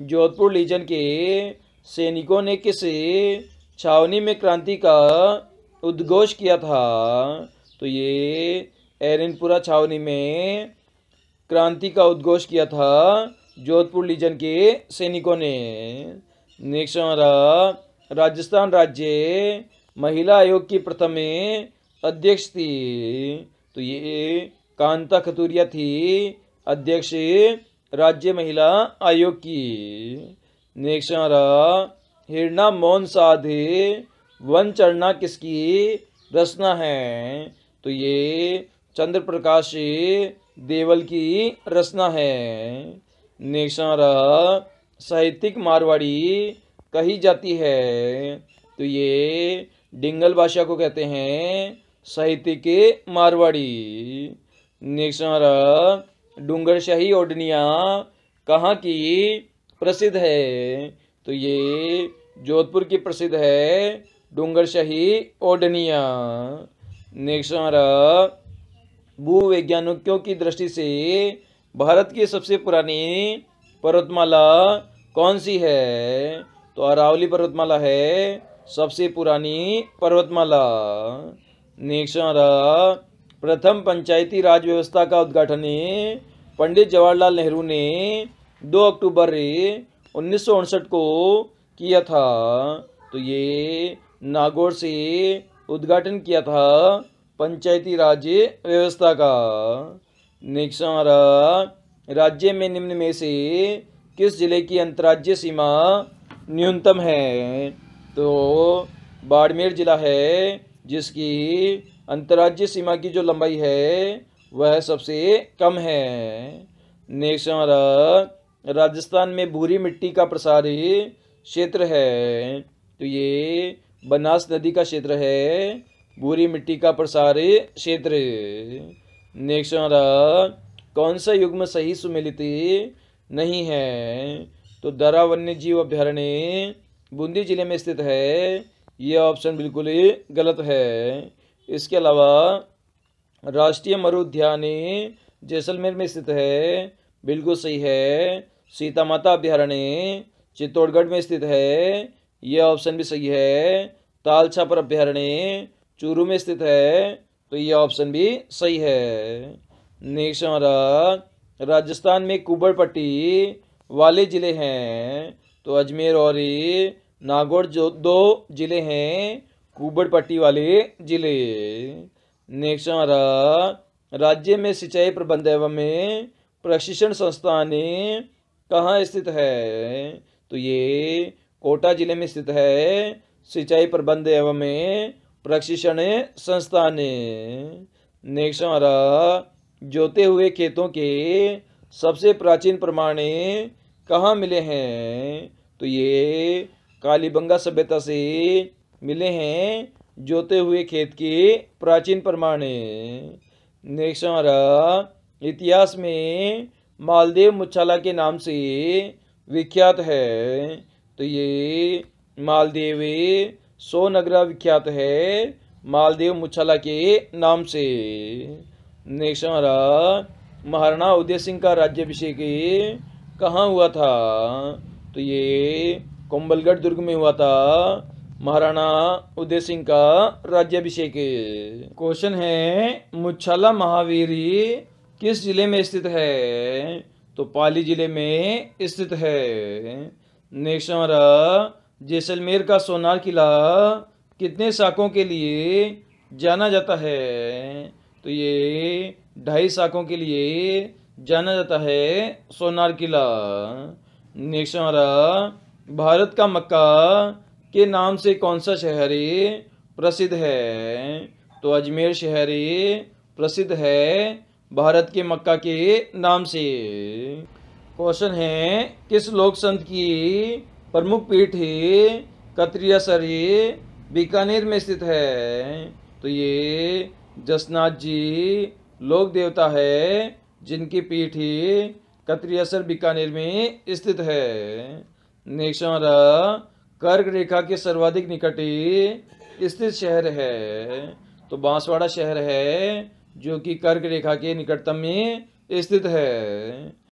Jodhpur legion के सैनिकों ने किस छावनी में क्रांति का उद्घोष किया था तो ये एरनपुरा छावनी में क्रांति का उद्घोष किया था जोधपुर लीजन के सैनिकों ने नेक्स्ट हमारा राजस्थान राज्य महिला आयोग की प्रथम अध्यक्ष थी तो ये कांता खतूरिया थी अध्यक्ष राज्य महिला आयोग की नेक्षरा हिरणा मौन साधे वन चरणा किसकी रचना है तो ये चंद्र प्रकाश देवल की रचना है नेक्षरा साहित्यिक मारवाड़ी कही जाती है तो ये डिंगल भाषा को कहते हैं साहित्य के मारवाड़ी नेक्षरा डूंगरशाही ओडनिया कहाँ की प्रसिद्ध है तो ये जोधपुर की प्रसिद्ध है डूंगरशाही ओडनिया नेक्स्ट हमारा भूवैज्ञानिकों की दृष्टि से भारत की सबसे पुरानी पर्वतमाला कौन सी है तो अरावली पर्वतमाला है सबसे पुरानी पर्वतमाला नेक्स्ट हमारा प्रथम पंचायती राज व्यवस्था का उद्घाटन पंडित जवाहरलाल नेहरू ने 2 अक्टूबर उन्नीस को किया था तो ये नागौर से उद्घाटन किया था पंचायती राज व्यवस्था का नेक्स्ट हमारा राज्य में निम्न में से किस जिले की अंतर्राज्य सीमा न्यूनतम है तो बाड़मेर जिला है जिसकी अंतर्राज्य सीमा की जो लंबाई है वह सबसे कम है नेक्स्ट हमारा राजस्थान में भूरी मिट्टी का प्रसार क्षेत्र है तो ये बनास नदी का क्षेत्र है भूरी मिट्टी का प्रसार क्षेत्र नेक्स्ट हमारा कौन सा युग्म सही सुमिलित नहीं है तो दरा वन्य जीव अभ्यारण्य बूंदी जिले में स्थित है ये ऑप्शन बिल्कुल ही गलत है इसके अलावा राष्ट्रीय मरुद्यानी जैसलमेर में स्थित है बिल्कुल सही है सीता माता अभ्यारण्य चित्तौड़गढ़ में स्थित है यह ऑप्शन भी सही है ताल छापर अभ्यारण्य चूरू में स्थित है तो यह ऑप्शन भी सही है नेक्स्ट हमारा राजस्थान में कुबड़पट्टी वाले ज़िले हैं तो अजमेर और नागौर जो दो जिले हैं कुबड़ पट्टी वाले जिले नेक्स्ट हमारा राज्य में सिंचाई प्रबंध एवं प्रशिक्षण संस्थान कहाँ स्थित है तो ये कोटा जिले में स्थित है सिंचाई प्रबंध एवं प्रशिक्षण संस्थान नेक्स्ट हमारा जोते हुए खेतों के सबसे प्राचीन प्रमाण कहाँ मिले हैं तो ये कालीबंगा सभ्यता से मिले हैं जोते हुए खेत के प्राचीन प्रमाण नेक्स्ट हमारा इतिहास में मालदेव मुच्छाला के नाम से विख्यात है तो ये मालदेव सोनगरा विख्यात है मालदेव मुच्छाला के नाम से नेक्स्ट हमारा महाराणा उदय सिंह का राज्यभिषेक कहाँ हुआ था तो ये कुंबलगढ़ दुर्ग में हुआ था महाराणा उदय सिंह का राज्याभिषेक क्वेश्चन है मुच्छाला महावीरी किस जिले में स्थित है तो पाली जिले में स्थित है नेक्स्ट हमारा जैसलमेर का सोनार किला कितने शाखों के लिए जाना जाता है तो ये ढाई शाखों के लिए जाना जाता है सोनार किला नेक्स्ट हमारा भारत का मक्का के नाम से कौन सा शहर प्रसिद्ध है तो अजमेर शहर प्रसिद्ध है भारत के मक्का के नाम से क्वेश्चन है किस लोक संत की प्रमुख पीठ कतरिया बीकानेर में स्थित है तो ये जसनाथ जी लोक देवता है जिनकी पीठ कतरियासर बीकानेर में स्थित है नेक्स्ट कर्क रेखा के सर्वाधिक निकटी स्थित शहर है तो बांसवाड़ा शहर है जो कि कर्क रेखा के निकटतम में स्थित है